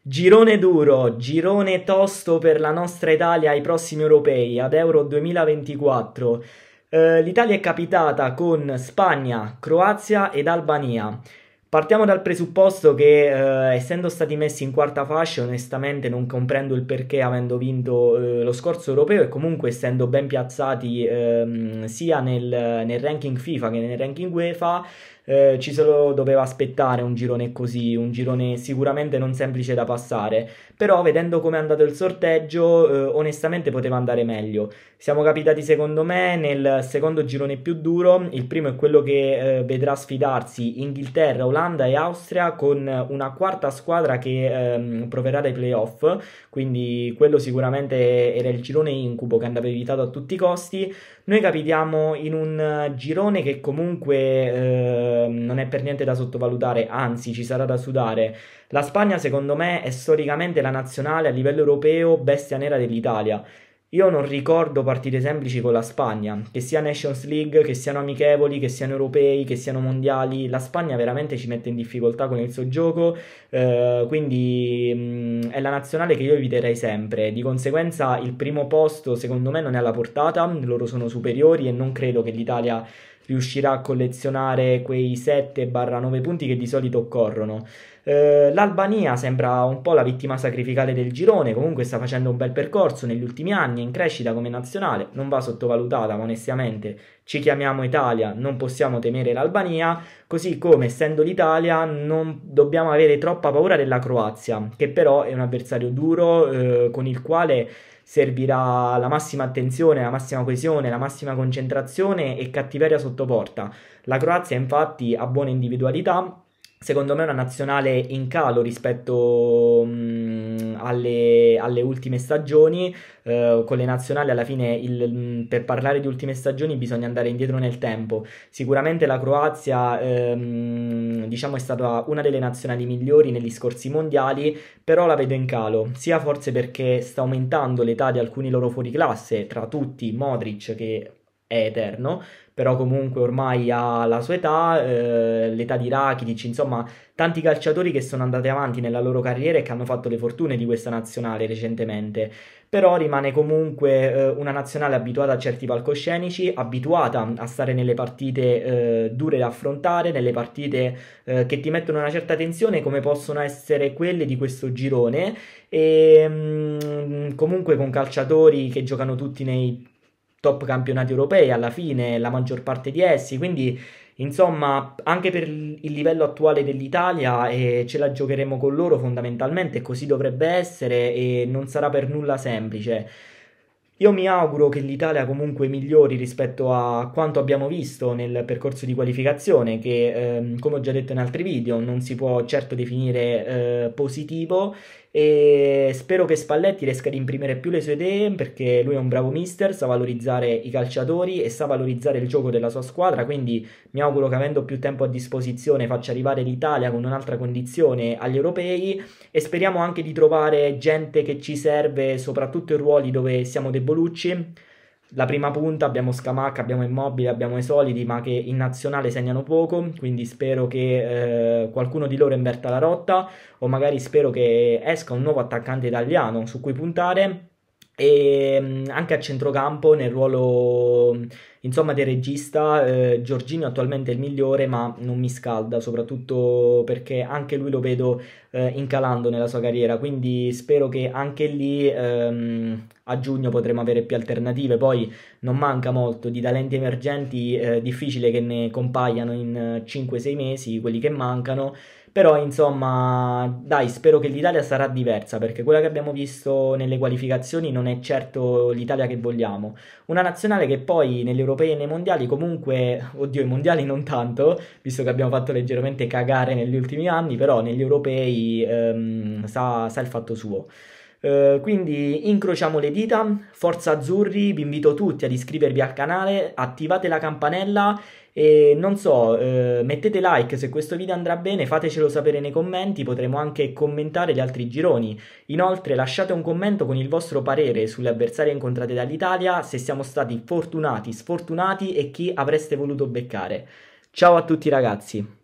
Girone duro, girone tosto per la nostra Italia ai prossimi europei ad Euro 2024. Eh, L'Italia è capitata con Spagna, Croazia ed Albania. Partiamo dal presupposto che eh, essendo stati messi in quarta fascia, onestamente non comprendo il perché avendo vinto eh, lo scorso europeo e comunque essendo ben piazzati ehm, sia nel, nel ranking FIFA che nel ranking UEFA, eh, ci se lo doveva aspettare un girone così, un girone sicuramente non semplice da passare, però vedendo come è andato il sorteggio eh, onestamente poteva andare meglio. Siamo capitati secondo me nel secondo girone più duro, il primo è quello che eh, vedrà sfidarsi Inghilterra, Olanda e Austria con una quarta squadra che ehm, proverà dai playoff, quindi quello sicuramente era il girone incubo che andava evitato a tutti i costi. Noi capitiamo in un girone che comunque... Eh, per niente da sottovalutare, anzi ci sarà da sudare. La Spagna secondo me è storicamente la nazionale a livello europeo bestia nera dell'Italia. Io non ricordo partite semplici con la Spagna, che sia Nations League, che siano amichevoli, che siano europei, che siano mondiali, la Spagna veramente ci mette in difficoltà con il suo gioco, eh, quindi mh, mm, è la nazionale che io eviterei sempre, di conseguenza il primo posto secondo me non è alla portata, loro sono superiori e non credo che l'Italia riuscirà a collezionare quei 7-9 punti che di solito occorrono. Eh, L'Albania sembra un po' la vittima sacrificale del girone, comunque sta facendo un bel percorso negli ultimi anni, è in crescita come nazionale, non va sottovalutata, ma onestamente ci chiamiamo Italia, non possiamo temere l'Albania, così come essendo l'Italia non dobbiamo avere troppa paura della Croazia, che però è un avversario duro eh, con il quale servirà la massima attenzione, la massima coesione, la massima concentrazione e cattiveria sotto porta. La Croazia infatti ha buone individualità, secondo me è una nazionale in calo rispetto mh, mm, alle, alle, ultime stagioni. Uh, con le nazionali, alla fine, il, mh, mm, per parlare di ultime stagioni, bisogna andare indietro nel tempo. Sicuramente la Croazia, ehm, diciamo, è stata una delle nazionali migliori negli scorsi mondiali, però la vedo in calo, sia forse perché sta aumentando l'età di alcuni loro fuoriclasse, tra tutti Modric, che è eterno, però comunque ormai ha la sua età, eh, l'età di Rakitic, insomma tanti calciatori che sono andati avanti nella loro carriera e che hanno fatto le fortune di questa nazionale recentemente, però rimane comunque eh, una nazionale abituata a certi palcoscenici, abituata a stare nelle partite eh, dure da affrontare, nelle partite eh, che ti mettono una certa tensione come possono essere quelle di questo girone e mh, mm, comunque con calciatori che giocano tutti nei top campionati europei alla fine, la maggior parte di essi, quindi insomma anche per il livello attuale dell'Italia eh, ce la giocheremo con loro fondamentalmente, così dovrebbe essere e non sarà per nulla semplice. Io mi auguro che l'Italia comunque migliori rispetto a quanto abbiamo visto nel percorso di qualificazione che ehm, come ho già detto in altri video non si può certo definire eh, positivo e spero che Spalletti riesca ad imprimere più le sue idee perché lui è un bravo mister, sa valorizzare i calciatori e sa valorizzare il gioco della sua squadra, quindi mi auguro che avendo più tempo a disposizione faccia arrivare l'Italia con un'altra condizione agli europei e speriamo anche di trovare gente che ci serve soprattutto in ruoli dove siamo deboli Bolucci. La prima punta abbiamo Scamacca, abbiamo Immobile, abbiamo i solidi, ma che in nazionale segnano poco, quindi spero che eh, qualcuno di loro inverta la rotta o magari spero che esca un nuovo attaccante italiano su cui puntare e mm, anche a centrocampo nel ruolo insomma del regista eh, Giorgino attualmente è il migliore ma non mi scalda soprattutto perché anche lui lo vedo eh, incalando nella sua carriera quindi spero che anche lì ehm, a giugno potremo avere più alternative, poi non manca molto di talenti emergenti, eh, difficile che ne compaiano in 5-6 eh, mesi quelli che mancano, però insomma dai spero che l'Italia sarà diversa perché quella che abbiamo visto nelle qualificazioni non è certo l'Italia che vogliamo una nazionale che poi negli europei e nei mondiali comunque oddio i mondiali non tanto visto che abbiamo fatto leggermente cagare negli ultimi anni però negli europei ehm, sa, sa il fatto suo eh, quindi incrociamo le dita, forza azzurri, vi invito tutti ad iscrivervi al canale, attivate la campanella e non so, uh, mettete like se questo video andrà bene, fatecelo sapere nei commenti, potremo anche commentare gli altri gironi. Inoltre lasciate un commento con il vostro parere sulle avversarie incontrate dall'Italia, se siamo stati fortunati, sfortunati e chi avreste voluto beccare. Ciao a tutti ragazzi!